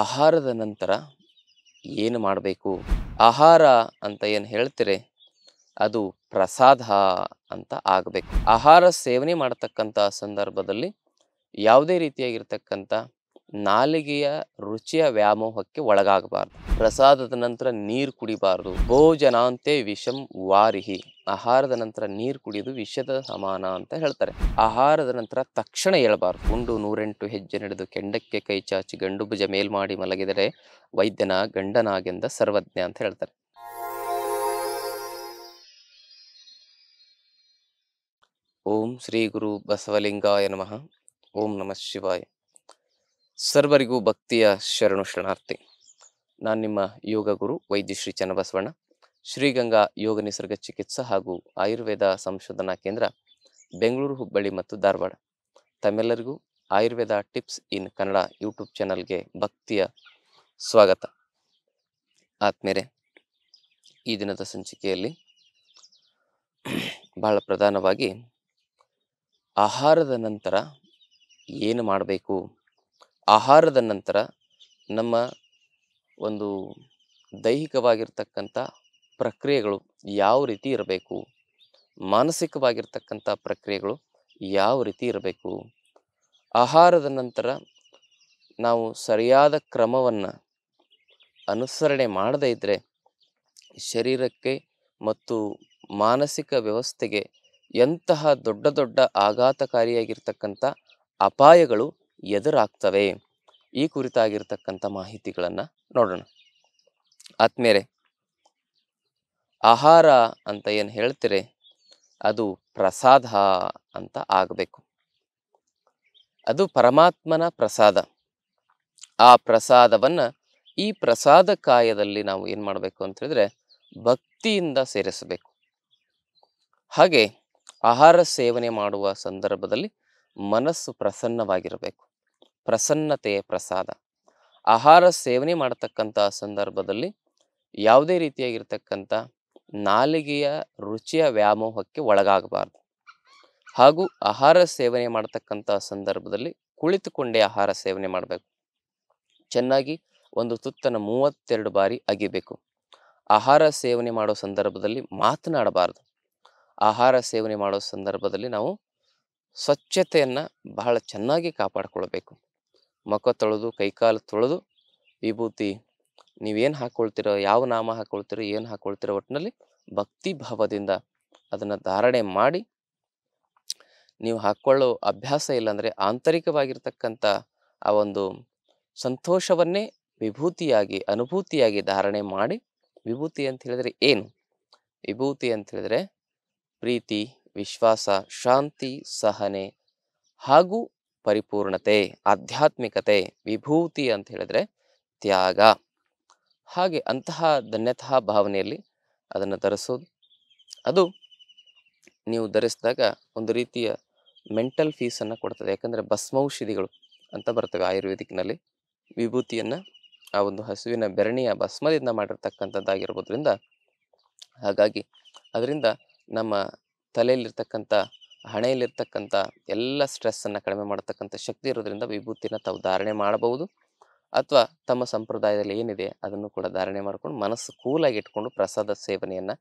ಆಹಾರದ ನಂತರ ಏನು ಮಾಡಬೇಕು ಆಹಾರ ಅಂತ ಏನು ಹೇಳ್ತೀರಿ ಅದು ಪ್ರಸಾದ ಅಂತ ಆಗಬೇಕು ಆಹಾರ ಸೇವನೆ ಮಾಡತಕ್ಕಂಥ ಸಂದರ್ಭದಲ್ಲಿ ಯಾವುದೇ ರೀತಿಯಾಗಿರ್ತಕ್ಕಂಥ ನಾಲಿಗೆಯ ರುಚಿಯ ವ್ಯಾಮೋಹಕ್ಕೆ ಒಳಗಾಗಬಾರ್ದು ಪ್ರಸಾದದ ನಂತರ ನೀರು ಕುಡಿಬಾರದು ಭೋಜನಾಂತೆ ವಿಷಂ ವಾರಿಹಿ ಆಹಾರದ ನಂತರ ನೀರು ಕುಡಿಯೋದು ವಿಷದ ಸಮಾನ ಅಂತ ಹೇಳ್ತಾರೆ ಆಹಾರದ ನಂತರ ತಕ್ಷಣ ಹೇಳಬಾರ್ದು ಗುಂಡು ನೂರೆಂಟು ಹೆಜ್ಜೆ ನಡೆದು ಕೆಂಡಕ್ಕೆ ಕೈ ಚಾಚಿ ಗಂಡು ಭುಜ ಮೇಲ್ಮಾಡಿ ಮಲಗಿದರೆ ವೈದ್ಯನ ಗಂಡನಾಗೆಂದ ಸರ್ವಜ್ಞ ಅಂತ ಹೇಳ್ತಾರೆ ಓಂ ಶ್ರೀ ಗುರು ಬಸವಲಿಂಗಾಯ ನಮಃ ಓಂ ನಮಃ ಶಿವಾಯ ಸರ್ವರಿಗೂ ಭಕ್ತಿಯ ಶರಣು ಶರಣಾರ್ಥಿ ನಾನು ನಿಮ್ಮ ಯೋಗ ಗುರು ವೈದ್ಯ ಶ್ರೀ ಚನ್ನಬಸವಣ್ಣ ಶ್ರೀಗಂಗಾ ಯೋಗ ನಿಸರ್ಗ ಚಿಕಿತ್ಸಾ ಹಾಗೂ ಆಯುರ್ವೇದ ಸಂಶೋಧನಾ ಕೇಂದ್ರ ಬೆಂಗಳೂರು ಹುಬ್ಬಳ್ಳಿ ಮತ್ತು ಧಾರವಾಡ ತಮ್ಮೆಲ್ಲರಿಗೂ Ayurveda tips in Kannada YouTube ಚಾನಲ್ಗೆ ಭಕ್ತಿಯ ಸ್ವಾಗತ ಆದ್ಮೇಲೆ ಈ ದಿನದ ಸಂಚಿಕೆಯಲ್ಲಿ ಬಹಳ ಪ್ರಧಾನವಾಗಿ ಆಹಾರದ ನಂತರ ಏನು ಮಾಡಬೇಕು ಆಹಾರದ ನಂತರ ನಮ್ಮ ಒಂದು ದೈಹಿಕವಾಗಿರ್ತಕ್ಕಂಥ ಪ್ರಕ್ರಿಯೆಗಳು ಯಾವ ರೀತಿ ಇರಬೇಕು ಮಾನಸಿಕವಾಗಿರ್ತಕ್ಕಂಥ ಪ್ರಕ್ರಿಯೆಗಳು ಯಾವ ರೀತಿ ಇರಬೇಕು ಆಹಾರದ ನಂತರ ನಾವು ಸರಿಯಾದ ಕ್ರಮವನ್ನು ಅನುಸರಣೆ ಮಾಡದೇ ಇದ್ದರೆ ಶರೀರಕ್ಕೆ ಮತ್ತು ಮಾನಸಿಕ ವ್ಯವಸ್ಥೆಗೆ ಎಂತಹ ದೊಡ್ಡ ದೊಡ್ಡ ಆಘಾತಕಾರಿಯಾಗಿರ್ತಕ್ಕಂಥ ಅಪಾಯಗಳು ಎದುರಾಗ್ತವೆ ಈ ಕುರಿತಾಗಿರ್ತಕ್ಕಂಥ ಮಾಹಿತಿಗಳನ್ನು ನೋಡೋಣ ಆತ್ಮೇಲೆ ಆಹಾರ ಅಂತ ಏನು ಹೇಳ್ತೀರಿ ಅದು ಪ್ರಸಾದ ಅಂತ ಆಗಬೇಕು ಅದು ಪರಮಾತ್ಮನ ಪ್ರಸಾದ ಆ ಪ್ರಸಾದವನ್ನು ಈ ಪ್ರಸಾದ ಕಾಯದಲ್ಲಿ ನಾವು ಏನು ಮಾಡಬೇಕು ಅಂತ ಹೇಳಿದ್ರೆ ಭಕ್ತಿಯಿಂದ ಸೇರಿಸಬೇಕು ಹಾಗೆ ಆಹಾರ ಸೇವನೆ ಮಾಡುವ ಸಂದರ್ಭದಲ್ಲಿ ಮನಸ್ಸು ಪ್ರಸನ್ನವಾಗಿರಬೇಕು ಪ್ರಸನ್ನತೆಯ ಪ್ರಸಾದ ಆಹಾರ ಸೇವನೆ ಮಾಡತಕ್ಕಂಥ ಸಂದರ್ಭದಲ್ಲಿ ಯಾವುದೇ ರೀತಿಯಾಗಿರ್ತಕ್ಕಂಥ ನಾಲಿಗೆಯ ರುಚಿಯ ವ್ಯಾಮೋಹಕ್ಕೆ ಒಳಗಾಗಬಾರ್ದು ಹಾಗೂ ಆಹಾರ ಸೇವನೆ ಮಾಡತಕ್ಕಂಥ ಸಂದರ್ಭದಲ್ಲಿ ಕುಳಿತುಕೊಂಡೇ ಆಹಾರ ಸೇವನೆ ಮಾಡಬೇಕು ಚೆನ್ನಾಗಿ ಒಂದು ತುತ್ತನ ಮೂವತ್ತೆರಡು ಬಾರಿ ಅಗಿಬೇಕು ಆಹಾರ ಸೇವನೆ ಮಾಡೋ ಸಂದರ್ಭದಲ್ಲಿ ಮಾತನಾಡಬಾರ್ದು ಆಹಾರ ಸೇವನೆ ಮಾಡೋ ಸಂದರ್ಭದಲ್ಲಿ ನಾವು ಸ್ವಚ್ಛತೆಯನ್ನು ಬಹಳ ಚೆನ್ನಾಗಿ ಕಾಪಾಡಿಕೊಳ್ಬೇಕು ಮುಖ ತೊಳೆದು ಕೈಕಾಲು ತೊಳೆದು ವಿಭೂತಿ ನೀವೇನು ಹಾಕ್ಕೊಳ್ತಿರೋ ಯಾವ ನಾಮ ಹಾಕ್ಕೊಳ್ತೀರೋ ಏನು ಹಾಕ್ಕೊಳ್ತಿರೋ ಒಟ್ಟಿನಲ್ಲಿ ಭಕ್ತಿ ಭಾವದಿಂದ ಅದನ್ನು ಧಾರಣೆ ಮಾಡಿ ನೀವು ಹಾಕ್ಕೊಳ್ಳೋ ಅಭ್ಯಾಸ ಇಲ್ಲಾಂದರೆ ಆಂತರಿಕವಾಗಿರ್ತಕ್ಕಂಥ ಆ ಒಂದು ಸಂತೋಷವನ್ನೇ ವಿಭೂತಿಯಾಗಿ ಅನುಭೂತಿಯಾಗಿ ಧಾರಣೆ ಮಾಡಿ ವಿಭೂತಿ ಅಂತ ಹೇಳಿದರೆ ಏನು ವಿಭೂತಿ ಅಂತ ಹೇಳಿದರೆ ಪ್ರೀತಿ ವಿಶ್ವಾಸ ಶಾಂತಿ ಸಹನೆ ಹಾಗೂ ಪರಿಪೂರ್ಣತೆ ಆಧ್ಯಾತ್ಮಿಕತೆ ವಿಭೂತಿ ಅಂತ ಹೇಳಿದ್ರೆ ತ್ಯಾಗ ಹಾಗೆ ಅಂತಹ ಧನ್ಯತಃ ಭಾವನೆಯಲ್ಲಿ ಅದನ್ನು ಧರಿಸೋದು ಅದು ನೀವು ಧರಿಸಿದಾಗ ಒಂದು ರೀತಿಯ ಮೆಂಟಲ್ ಫೀಸನ್ನು ಕೊಡ್ತದೆ ಯಾಕಂದರೆ ಭಸ್ಮೌಷಧಿಗಳು ಅಂತ ಬರ್ತವೆ ಆಯುರ್ವೇದಿಕ್ನಲ್ಲಿ ವಿಭೂತಿಯನ್ನು ಆ ಒಂದು ಹಸುವಿನ ಬೆರಣಿಯ ಭಸ್ಮದಿಂದ ಮಾಡಿರ್ತಕ್ಕಂಥದ್ದಾಗಿರ್ಬೋದ್ರಿಂದ ಹಾಗಾಗಿ ಅದರಿಂದ ನಮ್ಮ ತಲೆಯಲ್ಲಿರ್ತಕ್ಕಂಥ ಹಣೆಯಲ್ಲಿರ್ತಕ್ಕಂಥ ಎಲ್ಲ ಸ್ಟ್ರೆಸ್ಸನ್ನು ಕಡಿಮೆ ಮಾಡತಕ್ಕಂಥ ಶಕ್ತಿ ಇರೋದರಿಂದ ವಿಭೂತಿನ ತಾವು ಧಾರಣೆ ಮಾಡಬಹುದು ಅಥವಾ ತಮ್ಮ ಸಂಪ್ರದಾಯದಲ್ಲಿ ಏನಿದೆ ಅದನ್ನು ಕೂಡ ಧಾರಣೆ ಮಾಡಿಕೊಂಡು ಮನಸ್ಸು ಕೂಲಾಗಿ ಇಟ್ಕೊಂಡು ಪ್ರಸಾದ ಸೇವನೆಯನ್ನು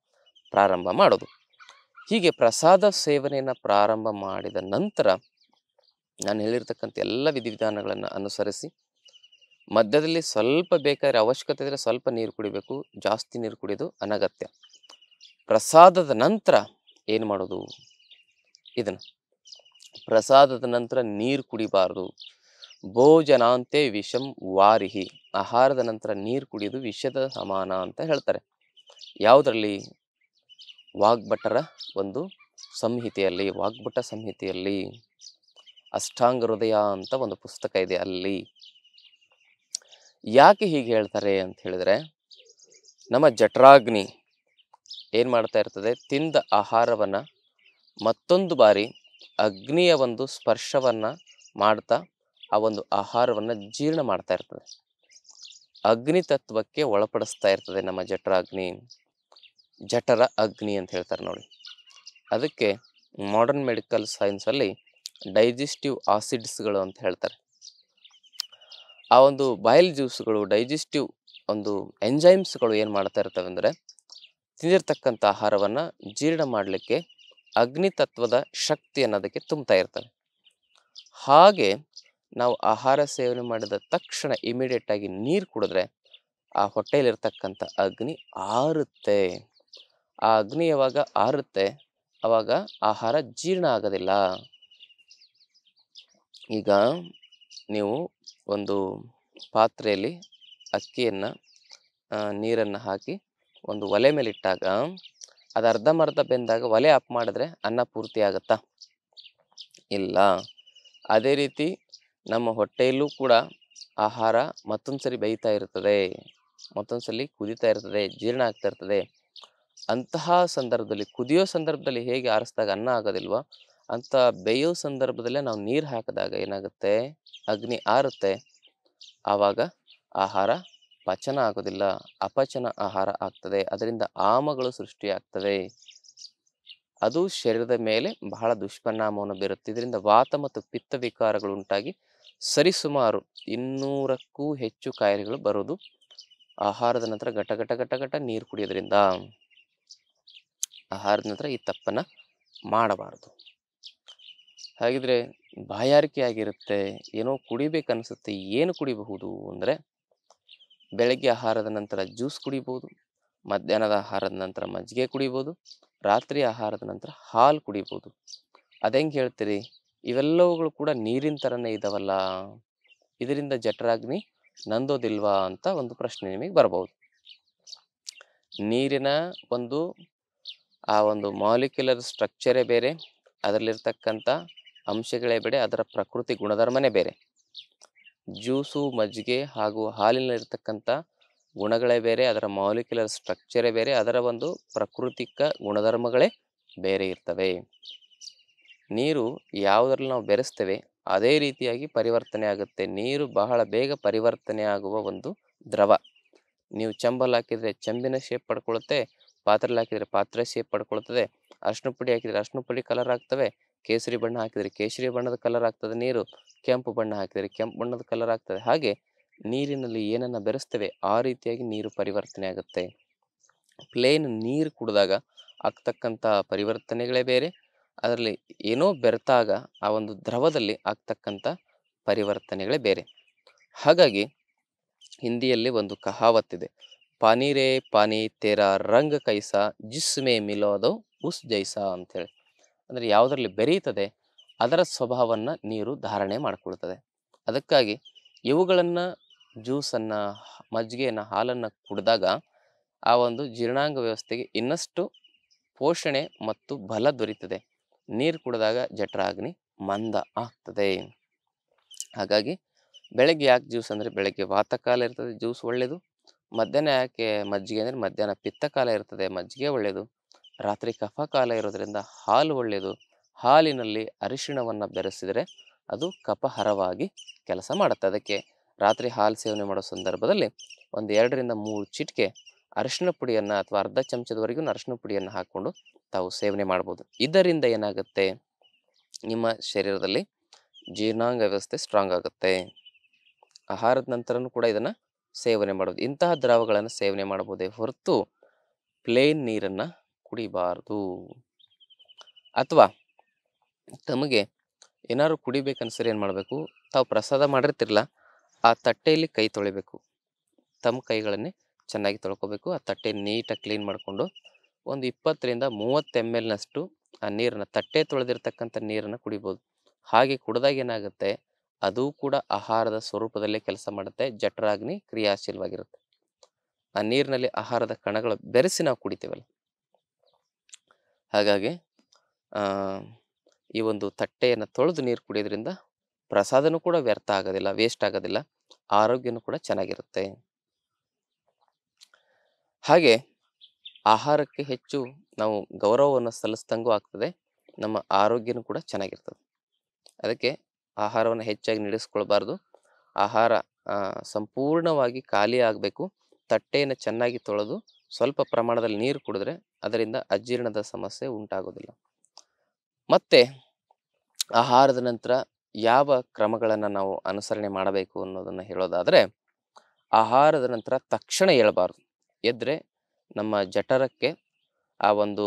ಪ್ರಾರಂಭ ಮಾಡೋದು ಹೀಗೆ ಪ್ರಸಾದ ಸೇವನೆಯನ್ನು ಪ್ರಾರಂಭ ಮಾಡಿದ ನಂತರ ನಾನು ಹೇಳಿರ್ತಕ್ಕಂಥ ಎಲ್ಲ ವಿಧಿವಿಧಾನಗಳನ್ನು ಅನುಸರಿಸಿ ಮಧ್ಯದಲ್ಲಿ ಸ್ವಲ್ಪ ಬೇಕಾದರೆ ಅವಶ್ಯಕತೆ ಇದ್ದರೆ ಸ್ವಲ್ಪ ನೀರು ಕುಡಿಬೇಕು ಜಾಸ್ತಿ ನೀರು ಕುಡಿಯೋದು ಅನಗತ್ಯ ಪ್ರಸಾದದ ನಂತರ ಏನು ಮಾಡೋದು ಇದನ್ನು ಪ್ರಸಾದದ ನಂತರ ನೀರು ಕುಡಿಬಾರ್ದು ಭೋಜನಾಂತೆ ವಿಷಂ ವಾರಿಹಿ ಆಹಾರದ ನಂತರ ನೀರು ಕುಡಿಯೋದು ವಿಷದ ಸಮಾನ ಅಂತ ಹೇಳ್ತಾರೆ ಯಾವುದರಲ್ಲಿ ವಾಗ್ಭಟರ ಒಂದು ಸಂಹಿತೆಯಲ್ಲಿ ವಾಗ್ಭಟ ಸಂಹಿತೆಯಲ್ಲಿ ಅಷ್ಟಾಂಗ ಹೃದಯ ಅಂತ ಒಂದು ಪುಸ್ತಕ ಇದೆ ಅಲ್ಲಿ ಯಾಕೆ ಹೀಗೆ ಹೇಳ್ತಾರೆ ಅಂತ ಹೇಳಿದರೆ ನಮ್ಮ ಜಠರಾಗ್ನಿ ಏನು ಮಾಡ್ತಾ ಇರ್ತದೆ ತಿಂದ ಆಹಾರವನ್ನು ಮತ್ತೊಂದು ಬಾರಿ ಅಗ್ನಿಯ ಒಂದು ಸ್ಪರ್ಶವನ್ನು ಮಾಡ್ತಾ ಆ ಒಂದು ಆಹಾರವನ್ನು ಜೀರ್ಣ ಮಾಡ್ತಾ ಇರ್ತದೆ ಅಗ್ನಿ ತತ್ವಕ್ಕೆ ಒಳಪಡಿಸ್ತಾ ಇರ್ತದೆ ನಮ್ಮ ಜಠರ ಅಗ್ನಿ ಜಠರ ಅಗ್ನಿ ಅಂತ ಹೇಳ್ತಾರೆ ನೋಡಿ ಅದಕ್ಕೆ ಮಾಡರ್ನ್ ಮೆಡಿಕಲ್ ಸೈನ್ಸಲ್ಲಿ ಡೈಜೆಸ್ಟಿವ್ ಆಸಿಡ್ಸ್ಗಳು ಅಂತ ಹೇಳ್ತಾರೆ ಆ ಒಂದು ಬಾಯಿಲ್ ಜ್ಯೂಸ್ಗಳು ಡೈಜೆಸ್ಟಿವ್ ಒಂದು ಎಂಜೈಮ್ಸ್ಗಳು ಏನು ಮಾಡ್ತಾ ಇರ್ತವೆ ಅಂದರೆ ತಿಂದಿರ್ತಕ್ಕಂಥ ಆಹಾರವನ್ನು ಜೀರ್ಣ ಮಾಡಲಿಕ್ಕೆ ಅಗ್ನಿ ತತ್ವದ ಶಕ್ತಿ ಅನ್ನೋದಕ್ಕೆ ತುಂಬ್ತಾ ಇರ್ತವೆ ಹಾಗೆ ನಾವು ಆಹಾರ ಸೇವನೆ ಮಾಡಿದ ತಕ್ಷಣ ಇಮಿಡಿಯೇಟ್ ಆಗಿ ನೀರು ಕುಡಿದ್ರೆ ಆ ಹೊಟ್ಟೆಯಲ್ಲಿರ್ತಕ್ಕಂಥ ಅಗ್ನಿ ಆರುತ್ತೆ ಆ ಅಗ್ನಿ ಯಾವಾಗ ಆರುತ್ತೆ ಅವಾಗ ಆಹಾರ ಜೀರ್ಣ ಆಗೋದಿಲ್ಲ ಈಗ ನೀವು ಒಂದು ಪಾತ್ರೆಯಲ್ಲಿ ಅಕ್ಕಿಯನ್ನು ನೀರನ್ನು ಹಾಕಿ ಒಂದು ಒಲೆ ಮೇಲಿಟ್ಟಾಗ ಅದು ಮರ್ಧ ಬೆಂದಾಗ ಒಲೆ ಆಫ್ ಮಾಡಿದ್ರೆ ಅನ್ನ ಪೂರ್ತಿ ಆಗುತ್ತಾ ಇಲ್ಲ ಅದೇ ರೀತಿ ನಮ್ಮ ಹೊಟ್ಟೆಯಲ್ಲೂ ಕೂಡ ಆಹಾರ ಮತ್ತೊಂದು ಸರಿ ಬೇಯ್ತಾ ಇರ್ತದೆ ಮತ್ತೊಂದು ಸಲ ಕುದೀತಾ ಇರ್ತದೆ ಜೀರ್ಣ ಆಗ್ತಾ ಇರ್ತದೆ ಅಂತಹ ಸಂದರ್ಭದಲ್ಲಿ ಕುದಿಯೋ ಸಂದರ್ಭದಲ್ಲಿ ಹೇಗೆ ಆರಿಸಿದಾಗ ಅನ್ನ ಆಗೋದಿಲ್ವೋ ಅಂತ ಬೇಯೋ ಸಂದರ್ಭದಲ್ಲೇ ನಾವು ನೀರು ಹಾಕಿದಾಗ ಏನಾಗುತ್ತೆ ಅಗ್ನಿ ಆರುತ್ತೆ ಆವಾಗ ಆಹಾರ ಪಚನ ಆಗೋದಿಲ್ಲ ಅಪಚನ ಆಹಾರ ಆಗ್ತದೆ ಅದರಿಂದ ಆಮಗಳು ಸೃಷ್ಟಿಯಾಗ್ತವೆ ಅದು ಶರೀರದ ಮೇಲೆ ಬಹಳ ದುಷ್ಪರಿಣಾಮವನ್ನು ಬೀರುತ್ತೆ ಇದರಿಂದ ವಾತ ಮತ್ತು ಪಿತ್ತ ವಿಕಾರಗಳು ಉಂಟಾಗಿ ಸರಿಸುಮಾರು ಇನ್ನೂರಕ್ಕೂ ಹೆಚ್ಚು ಕಾಯಿಲೆಗಳು ಬರೋದು ಆಹಾರದ ನಂತರ ಘಟ ಘಟ ಘಟ ಘಟ ನೀರು ಕುಡಿಯೋದ್ರಿಂದ ಆಹಾರದ ನಂತರ ಈ ತಪ್ಪನ್ನು ಮಾಡಬಾರದು ಹಾಗಿದ್ರೆ ಬಾಯಾರಿಕೆ ಆಗಿರುತ್ತೆ ಏನೋ ಕುಡಿಬೇಕನ್ನಿಸುತ್ತೆ ಏನು ಕುಡಿಬಹುದು ಅಂದರೆ ಬೆಳಗ್ಗೆ ಆಹಾರದ ನಂತರ ಜ್ಯೂಸ್ ಕುಡಿಬೋದು ಮಧ್ಯಾಹ್ನದ ಆಹಾರದ ನಂತರ ಮಜ್ಜಿಗೆ ಕುಡಿಬೋದು ರಾತ್ರಿ ಆಹಾರದ ನಂತರ ಹಾಲು ಕುಡಿಬೋದು ಅದೇಂಗೆ ಹೇಳ್ತೀರಿ ಇವೆಲ್ಲವುಗಳು ಕೂಡ ನೀರಿನ ಥರನೇ ಇದ್ದಾವಲ್ಲ ಇದರಿಂದ ಜಠರಾಗ್ನಿ ನಂದೋದಿಲ್ವಾ ಅಂತ ಒಂದು ಪ್ರಶ್ನೆ ನಿಮಗೆ ಬರಬಹುದು ನೀರಿನ ಒಂದು ಆ ಒಂದು ಮಾಲಿಕ್ಯುಲರ್ ಸ್ಟ್ರಕ್ಚರೇ ಬೇರೆ ಅದರಲ್ಲಿರ್ತಕ್ಕಂಥ ಅಂಶಗಳೇ ಬೇರೆ ಅದರ ಪ್ರಕೃತಿ ಗುಣಧರ್ಮನೇ ಬೇರೆ ಜ್ಯೂಸು ಮಜ್ಜಿಗೆ ಹಾಗೂ ಹಾಲಿನಲ್ಲಿರ್ತಕ್ಕಂಥ ಗುಣಗಳೇ ಬೇರೆ ಅದರ ಮಾಲಿಕ್ಯುಲರ್ ಸ್ಟ್ರಕ್ಚರೇ ಬೇರೆ ಅದರ ಒಂದು ಪ್ರಾಕೃತಿಕ ಗುಣಧರ್ಮಗಳೇ ಬೇರೆ ಇರ್ತವೆ ನೀರು ಯಾವುದರಲ್ಲಿ ನಾವು ಬೆರೆಸ್ತೇವೆ ಅದೇ ರೀತಿಯಾಗಿ ಪರಿವರ್ತನೆ ಆಗುತ್ತೆ ನೀರು ಬಹಳ ಬೇಗ ಪರಿವರ್ತನೆ ಆಗುವ ಒಂದು ದ್ರವ ನೀವು ಚಂಬಲ್ ಹಾಕಿದರೆ ಚಂಬಿನ ಶೇಪ್ ಪಡ್ಕೊಳ್ಳುತ್ತೆ ಪಾತ್ರೆಲಿ ಹಾಕಿದರೆ ಪಾತ್ರೆ ಶೇಪ್ ಪಡ್ಕೊಳ್ತದೆ ಅರ್ಶಿನ ಪುಡಿ ಹಾಕಿದರೆ ಅರ್ಶಿನ ಪುಡಿ ಕಲರ್ ಆಗ್ತವೆ ಕೇಸರಿ ಬಣ್ಣ ಹಾಕಿದರೆ ಕೇಸರಿ ಬಣ್ಣದ ಕಲರ್ ಆಗ್ತದೆ ನೀರು ಕೆಂಪು ಬಣ್ಣ ಹಾಕಿದರೆ ಕೆಂಪು ಬಣ್ಣದ ಕಲರ್ ಆಗ್ತದೆ ಹಾಗೆ ನೀರಿನಲ್ಲಿ ಏನನ್ನು ಬೆರೆಸ್ತೇವೆ ಆ ರೀತಿಯಾಗಿ ನೀರು ಪರಿವರ್ತನೆ ಆಗುತ್ತೆ ಪ್ಲೇನ್ ನೀರು ಕುಡಿದಾಗ ಆಗ್ತಕ್ಕಂಥ ಪರಿವರ್ತನೆಗಳೇ ಬೇರೆ ಅದರಲ್ಲಿ ಏನೋ ಬೆರೆತಾಗ ಆ ಒಂದು ದ್ರವದಲ್ಲಿ ಆಗ್ತಕ್ಕಂಥ ಪರಿವರ್ತನೆಗಳೇ ಬೇರೆ ಹಾಗಾಗಿ ಹಿಂದಿಯಲ್ಲಿ ಒಂದು ಕಹಾವತ್ತಿದೆ ಪಾನಿ ರೇ ಪಾನಿ ತೇರ ರಂಗ ಕೈಸ ಜಿಸ್ಮೆ ಮಿಲೋದೋ ಉಸ್ ಜೈಸ ಅಂತೇಳಿ ಅಂದರೆ ಯಾವುದರಲ್ಲಿ ಬೆರೆಯುತ್ತದೆ ಅದರ ಸ್ವಭಾವವನ್ನು ನೀರು ಧಾರಣೆ ಮಾಡಿಕೊಳ್ತದೆ ಅದಕ್ಕಾಗಿ ಇವುಗಳನ್ನು ಜ್ಯೂಸನ್ನು ಮಜ್ಜಿಗೆಯನ್ನು ಹಾಲನ್ನು ಕುಡಿದಾಗ ಆ ಒಂದು ಜೀರ್ಣಾಂಗ ವ್ಯವಸ್ಥೆಗೆ ಇನ್ನಷ್ಟು ಪೋಷಣೆ ಮತ್ತು ಬಲ ದೊರೀತದೆ ನೀರು ಕುಡಿದಾಗ ಜಠರಾಗ್ನಿ ಮಂದ ಆಗ್ತದೆ ಹಾಗಾಗಿ ಬೆಳಗ್ಗೆ ಯಾಕೆ ಜ್ಯೂಸ್ ಅಂದರೆ ಬೆಳಗ್ಗೆ ವಾತಕಾಲ ಇರ್ತದೆ ಜ್ಯೂಸ್ ಒಳ್ಳೆಯದು ಮಧ್ಯಾಹ್ನ ಯಾಕೆ ಮಜ್ಜಿಗೆ ಅಂದರೆ ಮಧ್ಯಾಹ್ನ ಕಾಲ ಇರ್ತದೆ ಮಜ್ಜಿಗೆ ಒಳ್ಳೆಯದು ರಾತ್ರಿ ಕಫ ಕಾಲ ಇರೋದ್ರಿಂದ ಹಾಲು ಒಳ್ಳೆಯದು ಹಾಲಿನಲ್ಲಿ ಅರಿಶಿಣವನ್ನು ಬೆರೆಸಿದರೆ ಅದು ಕಪಹರವಾಗಿ ಕೆಲಸ ಮಾಡುತ್ತೆ ಅದಕ್ಕೆ ರಾತ್ರಿ ಹಾಲು ಸೇವನೆ ಮಾಡೋ ಸಂದರ್ಭದಲ್ಲಿ ಒಂದು ಎರಡರಿಂದ ಮೂರು ಚಿಟಿಕೆ ಅರಿಶಿಣ ಪುಡಿಯನ್ನು ಅಥವಾ ಅರ್ಧ ಚಮಚದವರೆಗೂ ಅರಿಶಿಣ ಪುಡಿಯನ್ನು ಹಾಕ್ಕೊಂಡು ತಾವು ಸೇವನೆ ಮಾಡ್ಬೋದು ಇದರಿಂದ ಏನಾಗುತ್ತೆ ನಿಮ್ಮ ಶರೀರದಲ್ಲಿ ಜೀರ್ಣಾಂಗ ವ್ಯವಸ್ಥೆ ಸ್ಟ್ರಾಂಗ್ ಆಗುತ್ತೆ ಆಹಾರದ ನಂತರನೂ ಕೂಡ ಇದನ್ನು ಸೇವನೆ ಮಾಡೋದು ಇಂತಹ ದ್ರವಗಳನ್ನು ಸೇವನೆ ಮಾಡಬಹುದೇ ಹೊರತು ಪ್ಲೇನ್ ನೀರನ್ನು ಕುಡಿಬಾರದು ಅಥವಾ ತಮಗೆ ಏನಾದ್ರು ಕುಡಿಬೇಕನ್ಸರಿ ಏನು ಮಾಡಬೇಕು ತಾವು ಪ್ರಸಾದ ಮಾಡಿರ್ತಿರಲ್ಲ ಆ ತಟ್ಟೆಯಲ್ಲಿ ಕೈ ತೊಳಿಬೇಕು ತಮ್ಮ ಕೈಗಳನ್ನೇ ಚೆನ್ನಾಗಿ ತೊಳ್ಕೊಬೇಕು ಆ ತಟ್ಟೆ ನೀಟಾಗಿ ಕ್ಲೀನ್ ಮಾಡಿಕೊಂಡು ಒಂದು ಇಪ್ಪತ್ತರಿಂದ ಮೂವತ್ತು ಎಮ್ ಎಲ್ನಷ್ಟು ಆ ನೀರನ್ನು ತಟ್ಟೆ ತೊಳೆದಿರ್ತಕ್ಕಂಥ ನೀರನ್ನು ಕುಡಿಬೋದು ಹಾಗೆ ಕುಡಿದಾಗ ಏನಾಗುತ್ತೆ ಅದು ಕೂಡ ಆಹಾರದ ಸ್ವರೂಪದಲ್ಲೇ ಕೆಲಸ ಮಾಡುತ್ತೆ ಜಠರಾಗ್ನಿ ಕ್ರಿಯಾಶೀಲವಾಗಿರುತ್ತೆ ಆ ನೀರಿನಲ್ಲಿ ಆಹಾರದ ಕಣಗಳು ಬೆರೆಸಿ ನಾವು ಕುಡಿತೀವಲ್ಲ ಹಾಗಾಗಿ ಈ ಒಂದು ತಟ್ಟೆಯನ್ನು ತೊಳೆದು ನೀರು ಕುಡಿಯೋದ್ರಿಂದ ಪ್ರಸಾದನೂ ಕೂಡ ವ್ಯರ್ಥ ಆಗೋದಿಲ್ಲ ವೇಸ್ಟ್ ಆಗೋದಿಲ್ಲ ಆರೋಗ್ಯನೂ ಕೂಡ ಚೆನ್ನಾಗಿರುತ್ತೆ ಹಾಗೆ ಆಹಾರಕ್ಕೆ ಹೆಚ್ಚು ನಾವು ಗೌರವವನ್ನು ಸಲ್ಲಿಸ್ದಂಗೂ ಆಗ್ತದೆ ನಮ್ಮ ಆರೋಗ್ಯನೂ ಕೂಡ ಚೆನ್ನಾಗಿರ್ತದೆ ಅದಕ್ಕೆ ಆಹಾರವನ್ನು ಹೆಚ್ಚಾಗಿ ನಡೆಸ್ಕೊಳ್ಬಾರ್ದು ಆಹಾರ ಸಂಪೂರ್ಣವಾಗಿ ಖಾಲಿ ಆಗಬೇಕು ತಟ್ಟೆಯನ್ನು ಚೆನ್ನಾಗಿ ತೊಳೆದು ಸ್ವಲ್ಪ ಪ್ರಮಾಣದಲ್ಲಿ ನೀರು ಕುಡಿದ್ರೆ ಅದರಿಂದ ಅಜೀರ್ಣದ ಸಮಸ್ಯೆ ಉಂಟಾಗೋದಿಲ್ಲ ಮತ್ತೆ ಆಹಾರದ ನಂತರ ಯಾವ ಕ್ರಮಗಳನ್ನು ನಾವು ಅನುಸರಣೆ ಮಾಡಬೇಕು ಅನ್ನೋದನ್ನು ಹೇಳೋದಾದರೆ ಆಹಾರದ ನಂತರ ತಕ್ಷಣ ಏಳಬಾರ್ದು ಎದ್ರೆ ನಮ್ಮ ಜಠರಕ್ಕೆ ಆ ಒಂದು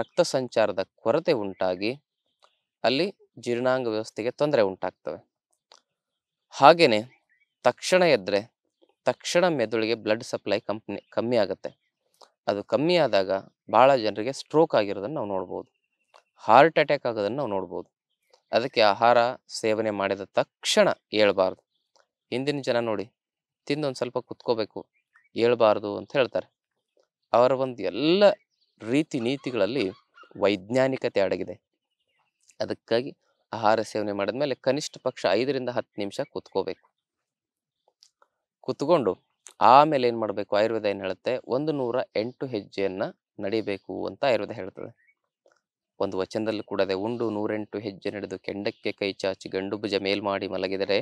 ರಕ್ತ ಸಂಚಾರದ ಕೊರತೆ ಉಂಟಾಗಿ ಅಲ್ಲಿ ಜೀರ್ಣಾಂಗ ವ್ಯವಸ್ಥೆಗೆ ತೊಂದರೆ ಉಂಟಾಗ್ತವೆ ಹಾಗೆಯೇ ತಕ್ಷಣ ಎದ್ರೆ ತಕ್ಷಣ ಮೆದುಳಿಗೆ ಬ್ಲಡ್ ಸಪ್ಲೈ ಕಂಪ್ನಿ ಕಮ್ಮಿ ಆಗುತ್ತೆ ಅದು ಕಮ್ಮಿ ಆದಾಗ ಭಾಳ ಜನರಿಗೆ ಸ್ಟ್ರೋಕ್ ಆಗಿರೋದನ್ನು ನಾವು ನೋಡ್ಬೋದು ಹಾರ್ಟ್ ಅಟ್ಯಾಕ್ ಆಗೋದನ್ನು ನಾವು ನೋಡ್ಬೋದು ಅದಕ್ಕೆ ಆಹಾರ ಸೇವನೆ ಮಾಡಿದ ತಕ್ಷಣ ಏಳಬಾರ್ದು ಹಿಂದಿನ ಜನ ನೋಡಿ ತಿಂದು ಒಂದು ಸ್ವಲ್ಪ ಕುತ್ಕೋಬೇಕು ಏಳಬಾರ್ದು ಅಂತ ಹೇಳ್ತಾರೆ ಅವರ ಒಂದು ಎಲ್ಲ ರೀತಿ ನೀತಿಗಳಲ್ಲಿ ವೈಜ್ಞಾನಿಕತೆ ಅಡಗಿದೆ ಅದಕ್ಕಾಗಿ ಆಹಾರ ಸೇವನೆ ಮಾಡಿದ ಮೇಲೆ ಕನಿಷ್ಠ ಪಕ್ಷ ಐದರಿಂದ ಹತ್ತು ನಿಮಿಷ ಕುತ್ಕೋಬೇಕು ಕುತ್ಕೊಂಡು ಆಮೇಲೆ ಏನು ಮಾಡಬೇಕು ಆಯುರ್ವೇದ ಏನು ಹೇಳುತ್ತೆ ಒಂದು ನೂರ ಎಂಟು ಹೆಜ್ಜೆಯನ್ನು ನಡಿಬೇಕು ಅಂತ ಆಯುರ್ವೇದ ಹೇಳ್ತದೆ ಒಂದು ವಚನದಲ್ಲಿ ಕೂಡದೆ ಉಂಡು ನೂರೆಂಟು ಹೆಜ್ಜೆ ನಡೆದು ಕೆಂಡಕ್ಕೆ ಕೈ ಚಾಚಿ ಗಂಡು ಭುಜ ಮೇಲ್ ಮಾಡಿ ಮಲಗಿದರೆ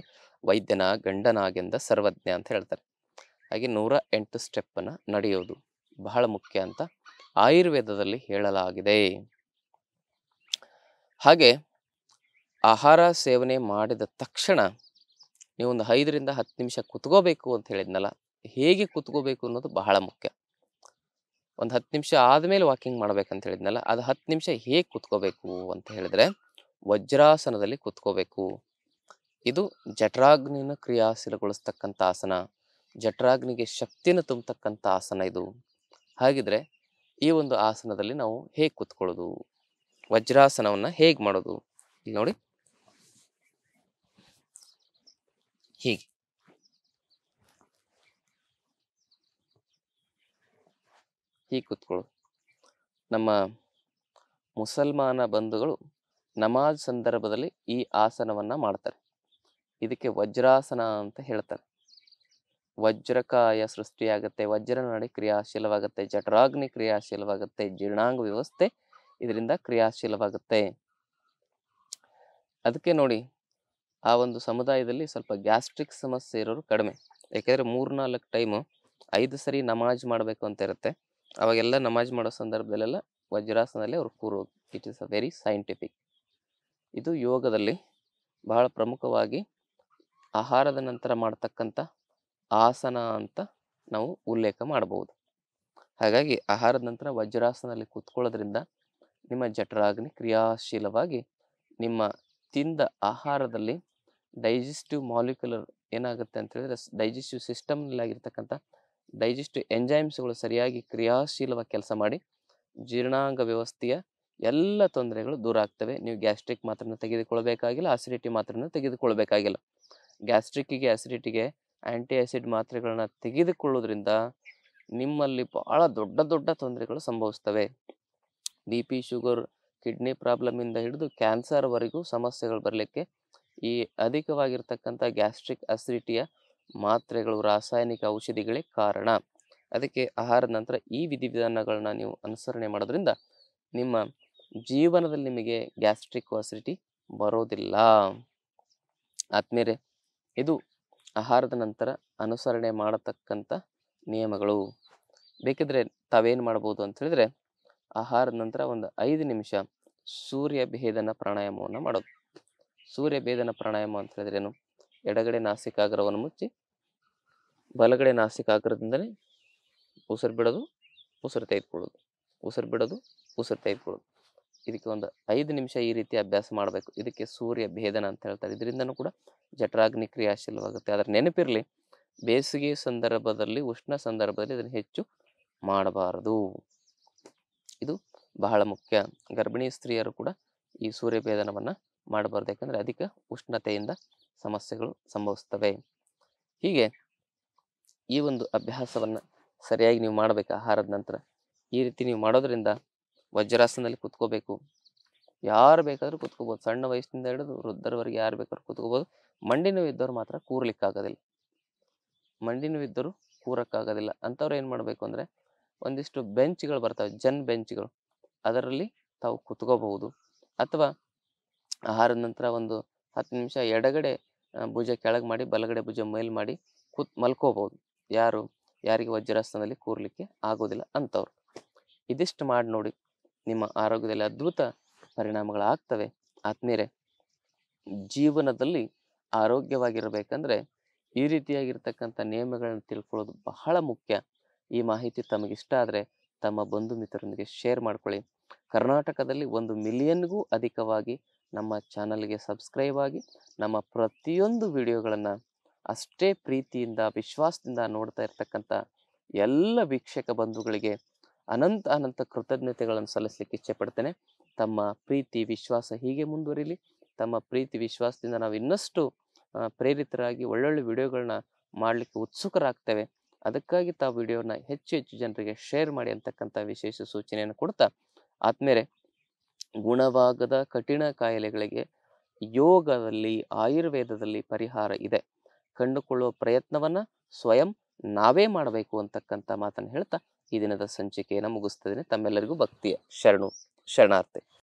ವೈದ್ಯನ ಗಂಡನಾಗೆಂದ ಸರ್ವಜ್ಞ ಅಂತ ಹೇಳ್ತಾರೆ ಹಾಗೆ ನೂರ ಎಂಟು ಸ್ಟೆಪ್ಪನ್ನು ನಡೆಯೋದು ಬಹಳ ಮುಖ್ಯ ಅಂತ ಆಯುರ್ವೇದದಲ್ಲಿ ಹೇಳಲಾಗಿದೆ ಹಾಗೆ ಆಹಾರ ಸೇವನೆ ಮಾಡಿದ ತಕ್ಷಣ ನೀವು ಒಂದು ಐದರಿಂದ ಹತ್ತು ನಿಮಿಷ ಕುತ್ಕೋಬೇಕು ಅಂತ ಹೇಳಿದ್ನಲ್ಲ ಹೇಗೆ ಕುತ್ಕೋಬೇಕು ಅನ್ನೋದು ಬಹಳ ಮುಖ್ಯ ಒಂದು ಹತ್ತು ನಿಮಿಷ ಆದಮೇಲೆ ವಾಕಿಂಗ್ ಮಾಡ್ಬೇಕಂತ ಹೇಳಿದ್ನಲ್ಲ ಅದು ಹತ್ತು ನಿಮಿಷ ಹೇಗೆ ಕುತ್ಕೋಬೇಕು ಅಂತ ಹೇಳಿದ್ರೆ ವಜ್ರಾಸನದಲ್ಲಿ ಕುತ್ಕೋಬೇಕು ಇದು ಜಠರಾಗ್ನಿನ ಕ್ರಿಯಾಶೀಲಗೊಳಿಸ್ತಕ್ಕಂಥ ಆಸನ ಜಠರಾಗ್ನಿಗೆ ಶಕ್ತಿನ ತುಂಬತಕ್ಕಂಥ ಆಸನ ಇದು ಹಾಗಿದ್ರೆ ಈ ಒಂದು ಆಸನದಲ್ಲಿ ನಾವು ಹೇಗೆ ಕುತ್ಕೊಳ್ಳೋದು ವಜ್ರಾಸನವನ್ನು ಹೇಗೆ ಮಾಡೋದು ಇಲ್ಲಿ ನೋಡಿ ಹೀಗೆ ಹೀಗೆ ಕೂತ್ಕೊಳ್ಳು ನಮ್ಮ ಮುಸಲ್ಮಾನ ಬಂಧುಗಳು ನಮಾಜ್ ಸಂದರ್ಭದಲ್ಲಿ ಈ ಆಸನವನ್ನು ಮಾಡ್ತಾರೆ ಇದಕ್ಕೆ ವಜ್ರಾಸನ ಅಂತ ಹೇಳ್ತಾರೆ ವಜ್ರಕಾಯ ಸೃಷ್ಟಿಯಾಗುತ್ತೆ ವಜ್ರನಾಡಿ ಕ್ರಿಯಾಶೀಲವಾಗುತ್ತೆ ಜಟರಾಗ್ನಿ ಕ್ರಿಯಾಶೀಲವಾಗುತ್ತೆ ಜೀರ್ಣಾಂಗ ವ್ಯವಸ್ಥೆ ಇದರಿಂದ ಕ್ರಿಯಾಶೀಲವಾಗುತ್ತೆ ಅದಕ್ಕೆ ನೋಡಿ ಆ ಒಂದು ಸಮುದಾಯದಲ್ಲಿ ಸ್ವಲ್ಪ ಗ್ಯಾಸ್ಟ್ರಿಕ್ ಸಮಸ್ಯೆ ಇರೋರು ಕಡಿಮೆ ಯಾಕೆಂದರೆ ಮೂರ್ನಾಲ್ಕು ಟೈಮು ಐದು ಸರಿ ನಮಾಜ್ ಮಾಡಬೇಕು ಅಂತ ಇರುತ್ತೆ ಅವಾಗೆಲ್ಲ ನಮಾಜ್ ಮಾಡೋ ಸಂದರ್ಭದಲ್ಲೆಲ್ಲ ವಜ್ರಾಸನದಲ್ಲಿ ಅವರು ಕೂರೋದು it is a very scientific ಇದು ಯೋಗದಲ್ಲಿ ಬಹಳ ಪ್ರಮುಖವಾಗಿ ಆಹಾರದ ನಂತರ ಮಾಡತಕ್ಕಂಥ ಆಸನ ಅಂತ ನಾವು ಉಲ್ಲೇಖ ಮಾಡಬಹುದು ಹಾಗಾಗಿ ಆಹಾರದ ನಂತರ ವಜ್ರಾಸನದಲ್ಲಿ ಕೂತ್ಕೊಳ್ಳೋದ್ರಿಂದ ನಿಮ್ಮ ಜಠರಾಗ್ನಿ ಕ್ರಿಯಾಶೀಲವಾಗಿ ನಿಮ್ಮ ತಿಂದ ಆಹಾರದಲ್ಲಿ ಡೈಜೆಸ್ಟಿವ್ ಮಾಲಿಕ್ಯುಲರ್ ಏನಾಗುತ್ತೆ ಅಂತ ಹೇಳಿದ್ರೆ ಡೈಜೆಸ್ಟಿವ್ ಆಗಿರ್ತಕ್ಕಂಥ ಡೈಜೆಸ್ಟಿವ್ ಎಂಜೈಮ್ಸ್ಗಳು ಸರಿಯಾಗಿ ಕ್ರಿಯಾಶೀಲವಾಗಿ ಕೆಲಸ ಮಾಡಿ ಜೀರ್ಣಾಂಗ ವ್ಯವಸ್ಥೆಯ ಎಲ್ಲ ತೊಂದರೆಗಳು ದೂರ ಆಗ್ತವೆ ನೀವು ಗ್ಯಾಸ್ಟ್ರಿಕ್ ಮಾತ್ರನ ತೆಗೆದುಕೊಳ್ಬೇಕಾಗಿಲ್ಲ ಆಸಿಡಿಟಿ ಮಾತ್ರನ ತೆಗೆದುಕೊಳ್ಬೇಕಾಗಿಲ್ಲ ಗ್ಯಾಸ್ಟ್ರಿಕ್ಕಿಗೆ ಆಸಿಡಿಟಿಗೆ ಆ್ಯಂಟಿ ಆಸಿಡ್ ಮಾತ್ರೆಗಳನ್ನ ತೆಗೆದುಕೊಳ್ಳೋದ್ರಿಂದ ನಿಮ್ಮಲ್ಲಿ ಬಹಳ ದೊಡ್ಡ ದೊಡ್ಡ ತೊಂದರೆಗಳು ಸಂಭವಿಸ್ತವೆ ಬಿ ಪಿ ಶುಗರ್ ಕಿಡ್ನಿ ಪ್ರಾಬ್ಲಮಿಂದ ಹಿಡಿದು ಕ್ಯಾನ್ಸರ್ವರೆಗೂ ಸಮಸ್ಯೆಗಳು ಬರಲಿಕ್ಕೆ ಈ ಅಧಿಕವಾಗಿರ್ತಕ್ಕಂಥ ಗ್ಯಾಸ್ಟ್ರಿಕ್ ಅಸಿಡಿಟಿಯ ಮಾತ್ರೆಗಳು ರಾಸಾಯನಿಕ ಔಷಧಿಗಳೇ ಕಾರಣ ಅದಕ್ಕೆ ಆಹಾರದ ನಂತರ ಈ ವಿಧಿವಿಧಾನಗಳನ್ನ ನೀವು ಅನುಸರಣೆ ಮಾಡೋದ್ರಿಂದ ನಿಮ್ಮ ಜೀವನದಲ್ಲಿ ನಿಮಗೆ ಗ್ಯಾಸ್ಟ್ರಿಕ್ ಅಸಿಡಿಟಿ ಬರೋದಿಲ್ಲ ಆದ್ಮೇಲೆ ಇದು ಆಹಾರದ ನಂತರ ಅನುಸರಣೆ ಮಾಡತಕ್ಕಂಥ ನಿಯಮಗಳು ಬೇಕಿದ್ರೆ ತಾವೇನು ಮಾಡ್ಬೋದು ಅಂತ ಹೇಳಿದ್ರೆ ಆಹಾರದ ನಂತರ ಒಂದು ಐದು ನಿಮಿಷ ಸೂರ್ಯ ಭೇದನ ಪ್ರಾಣಾಯಾಮವನ್ನು ಮಾಡೋದು ಸೂರ್ಯ ಭೇದನ ಪ್ರಾಣಾಯಾಮ ಅಂತ ಹೇಳಿದ್ರೇನು ಎಡಗಡೆ ನಾಸಿಕಾಗ್ರವನ್ನು ಮುಚ್ಚಿ ಬಲಗಡೆ ನಾಸಿಕಾಗ್ರದಿಂದಲೇ ಉಸಿರು ಬಿಡೋದು ಉಸಿರು ತೆಗೆದುಕೊಳ್ಳೋದು ಉಸಿರು ಬಿಡೋದು ಉಸಿರು ತೆಗೆದುಕೊಳ್ಳೋದು ಇದಕ್ಕೆ ಒಂದು ಐದು ನಿಮಿಷ ಈ ರೀತಿ ಅಭ್ಯಾಸ ಮಾಡಬೇಕು ಇದಕ್ಕೆ ಸೂರ್ಯ ಭೇದನ ಅಂತ ಹೇಳ್ತಾರೆ ಇದರಿಂದನೂ ಕೂಡ ಜಟರಾಗ್ನಿ ಕ್ರಿಯಾಶೀಲವಾಗುತ್ತೆ ಆದರೆ ನೆನಪಿರಲಿ ಬೇಸಿಗೆ ಸಂದರ್ಭದಲ್ಲಿ ಉಷ್ಣ ಸಂದರ್ಭದಲ್ಲಿ ಇದನ್ನು ಹೆಚ್ಚು ಮಾಡಬಾರದು ಇದು ಬಹಳ ಮುಖ್ಯ ಗರ್ಭಿಣಿ ಸ್ತ್ರೀಯರು ಕೂಡ ಈ ಸೂರ್ಯಭೇದನವನ್ನು ಮಾಡಬಾರ್ದು ಯಾಕಂದರೆ ಅಧಿಕ ಉಷ್ಣತೆಯಿಂದ ಸಮಸ್ಯೆಗಳು ಸಂಭವಿಸ್ತವೆ ಹೀಗೆ ಈ ಒಂದು ಅಭ್ಯಾಸವನ್ನು ಸರಿಯಾಗಿ ನೀವು ಮಾಡಬೇಕು ಆಹಾರದ ನಂತರ ಈ ರೀತಿ ನೀವು ಮಾಡೋದ್ರಿಂದ ವಜ್ರಾಸನದಲ್ಲಿ ಕುತ್ಕೋಬೇಕು ಯಾರು ಬೇಕಾದರೂ ಕುತ್ಕೋಬೋದು ಸಣ್ಣ ವಯಸ್ಸಿನಿಂದ ಹಿಡಿದು ವೃದ್ಧರವರೆಗೆ ಯಾರು ಬೇಕಾದ್ರೂ ಕುತ್ಕೋಬೋದು ಮಂಡಿ ಮಾತ್ರ ಕೂರ್ಲಿಕ್ಕಾಗೋದಿಲ್ಲ ಮಂಡಿ ಕೂರಕ್ಕಾಗೋದಿಲ್ಲ ಅಂಥವ್ರು ಏನು ಮಾಡಬೇಕು ಅಂದರೆ ಒಂದಿಷ್ಟು ಬೆಂಚ್ಗಳು ಬರ್ತವೆ ಜನ್ ಬೆಂಚ್ಗಳು ಅದರಲ್ಲಿ ತಾವು ಕೂತ್ಕೋಬಹುದು ಅಥವಾ ಆಹಾರದ ನಂತರ ಒಂದು ಹತ್ತು ನಿಮಿಷ ಎಡಗಡೆ ಭುಜ ಕೆಳಗೆ ಮಾಡಿ ಬಲಗಡೆ ಭುಜ ಮೇಲ್ ಮಾಡಿ ಕೂತ್ ಮಲ್ಕೋಬಹುದು ಯಾರು ಯಾರಿಗೆ ವಜ್ರಾಸನದಲ್ಲಿ ಕೂರ್ಲಿಕ್ಕೆ ಆಗೋದಿಲ್ಲ ಅಂತವ್ರು ಇದಿಷ್ಟು ಮಾಡಿ ನೋಡಿ ನಿಮ್ಮ ಆರೋಗ್ಯದಲ್ಲಿ ಅದ್ಭುತ ಪರಿಣಾಮಗಳಾಗ್ತವೆ ಆತ್ಮೀಯರೇ ಜೀವನದಲ್ಲಿ ಆರೋಗ್ಯವಾಗಿರಬೇಕಂದ್ರೆ ಈ ರೀತಿಯಾಗಿರ್ತಕ್ಕಂಥ ನಿಯಮಗಳನ್ನು ತಿಳ್ಕೊಳ್ಳೋದು ಬಹಳ ಮುಖ್ಯ ಈ ಮಾಹಿತಿ ತಮಗಿಷ್ಟ ಆದರೆ ತಮ್ಮ ಬಂಧು ಮಿತ್ರರೊಂದಿಗೆ ಶೇರ್ ಮಾಡ್ಕೊಳ್ಳಿ ಕರ್ನಾಟಕದಲ್ಲಿ ಒಂದು ಮಿಲಿಯನ್ಗೂ ಅಧಿಕವಾಗಿ ನಮ್ಮ ಚಾನಲ್ಗೆ ಸಬ್ಸ್ಕ್ರೈಬ್ ಆಗಿ ನಮ್ಮ ಪ್ರತಿಯೊಂದು ವಿಡಿಯೋಗಳನ್ನು ಅಷ್ಟೇ ಪ್ರೀತಿಯಿಂದ ವಿಶ್ವಾಸದಿಂದ ನೋಡ್ತಾ ಇರ್ತಕ್ಕಂಥ ಎಲ್ಲ ವೀಕ್ಷಕ ಬಂಧುಗಳಿಗೆ ಅನಂತ ಅನಂತ ಕೃತಜ್ಞತೆಗಳನ್ನು ಸಲ್ಲಿಸಲಿಕ್ಕೆ ಪಡ್ತೇನೆ ತಮ್ಮ ಪ್ರೀತಿ ವಿಶ್ವಾಸ ಹೀಗೆ ಮುಂದುವರಿಲಿ ತಮ್ಮ ಪ್ರೀತಿ ವಿಶ್ವಾಸದಿಂದ ನಾವು ಇನ್ನಷ್ಟು ಪ್ರೇರಿತರಾಗಿ ಒಳ್ಳೊಳ್ಳೆ ವಿಡಿಯೋಗಳನ್ನ ಮಾಡಲಿಕ್ಕೆ ಉತ್ಸುಕರಾಗ್ತೇವೆ ಅದಕ್ಕಾಗಿ ತಾವು ವಿಡಿಯೋನ ಹೆಚ್ಚು ಹೆಚ್ಚು ಜನರಿಗೆ ಶೇರ್ ಮಾಡಿ ಅಂತಕ್ಕಂಥ ವಿಶೇಷ ಸೂಚನೆಯನ್ನು ಕೊಡ್ತಾ ಆದ್ಮೇಲೆ ಗುಣವಾಗದ ಕಠಿಣ ಕಾಯಿಲೆಗಳಿಗೆ ಯೋಗದಲ್ಲಿ ಆಯುರ್ವೇದದಲ್ಲಿ ಪರಿಹಾರ ಇದೆ ಕಂಡುಕೊಳ್ಳುವ ಪ್ರಯತ್ನವನ್ನು ಸ್ವಯಂ ನಾವೇ ಮಾಡಬೇಕು ಅಂತಕ್ಕಂಥ ಮಾತನ್ನು ಹೇಳ್ತಾ ಈ ದಿನದ ಸಂಚಿಕೆಯನ್ನು ಮುಗಿಸ್ತಿದ್ದೀನಿ ತಮ್ಮೆಲ್ಲರಿಗೂ ಭಕ್ತಿಯ ಶರಣು ಶರಣಾರ್ಥಿ